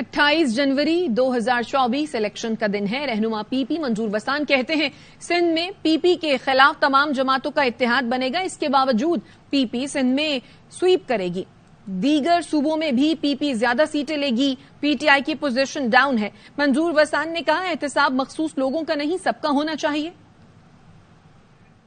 28 जनवरी 2024 election का दिन है रहनुमा पीपी मंजूर वसान कहते हैं सिंध में पीपी के खिलाफ तमाम जमातों का इतिहाद बनेगा इसके बावजूद पीपी सिंध में स्वीप करेगी दीगर सूबों में भी पीपी ज्यादा सीटें लेगी पीटीआई की पोजीशन डाउन है मंजूर वसान ने कहा एहतसाब मखसूस लोगों का नहीं सबका होना चाहिए